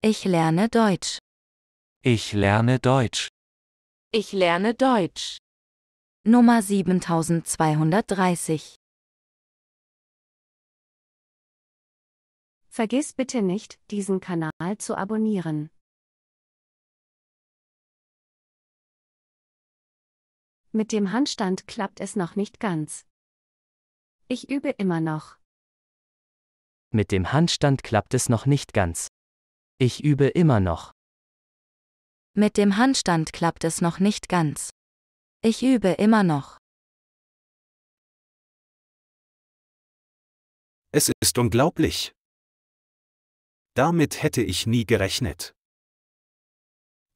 Ich lerne Deutsch. Ich lerne Deutsch. Ich lerne Deutsch. Nummer 7230. Vergiss bitte nicht, diesen Kanal zu abonnieren. Mit dem Handstand klappt es noch nicht ganz. Ich übe immer noch. Mit dem Handstand klappt es noch nicht ganz. Ich übe immer noch. Mit dem Handstand klappt es noch nicht ganz. Ich übe immer noch. Es ist unglaublich. Damit hätte ich nie gerechnet.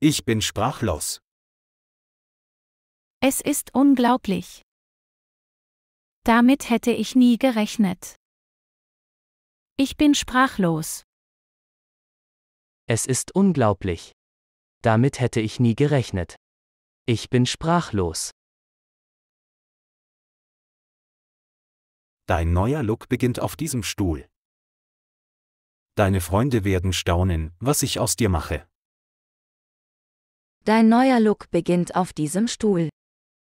Ich bin sprachlos. Es ist unglaublich. Damit hätte ich nie gerechnet. Ich bin sprachlos. Es ist unglaublich. Damit hätte ich nie gerechnet. Ich bin sprachlos. Dein neuer Look beginnt auf diesem Stuhl. Deine Freunde werden staunen, was ich aus dir mache. Dein neuer Look beginnt auf diesem Stuhl.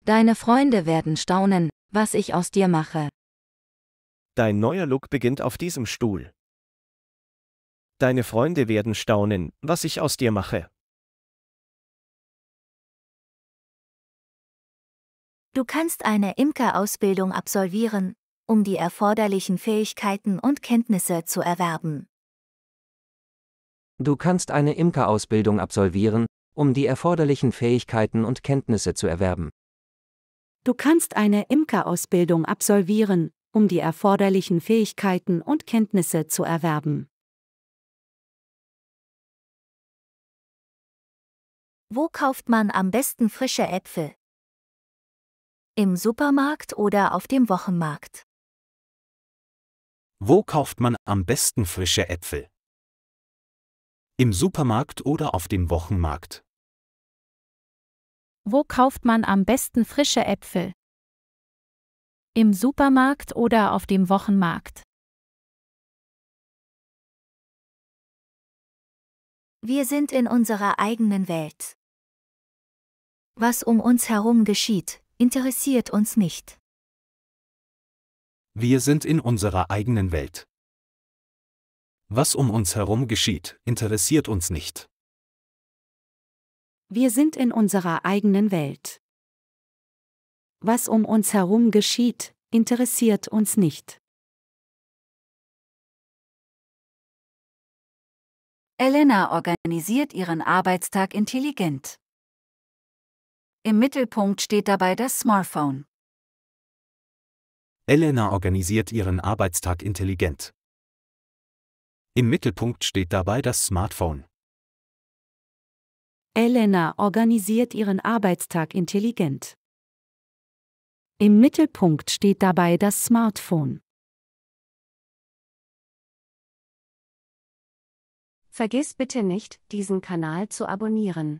Deine Freunde werden staunen, was ich aus dir mache. Dein neuer Look beginnt auf diesem Stuhl. Deine Freunde werden staunen, was ich aus dir mache. Du kannst eine Imkerausbildung absolvieren, um die erforderlichen Fähigkeiten und Kenntnisse zu erwerben. Du kannst eine Imkerausbildung absolvieren, um die erforderlichen Fähigkeiten und Kenntnisse zu erwerben. Du kannst eine Imkerausbildung absolvieren, um die erforderlichen Fähigkeiten und Kenntnisse zu erwerben. Wo kauft man am besten frische Äpfel? Im Supermarkt oder auf dem Wochenmarkt? Wo kauft man am besten frische Äpfel? Im Supermarkt oder auf dem Wochenmarkt? Wo kauft man am besten frische Äpfel? Im Supermarkt oder auf dem Wochenmarkt? Wir sind in unserer eigenen Welt. Was um uns herum geschieht, interessiert uns nicht. Wir sind in unserer eigenen Welt. Was um uns herum geschieht, interessiert uns nicht. Wir sind in unserer eigenen Welt. Was um uns herum geschieht, interessiert uns nicht. Elena organisiert ihren Arbeitstag intelligent. Im Mittelpunkt steht dabei das Smartphone. Elena organisiert ihren Arbeitstag intelligent. Im Mittelpunkt steht dabei das Smartphone. Elena organisiert ihren Arbeitstag intelligent. Im Mittelpunkt steht dabei das Smartphone. Vergiss bitte nicht, diesen Kanal zu abonnieren.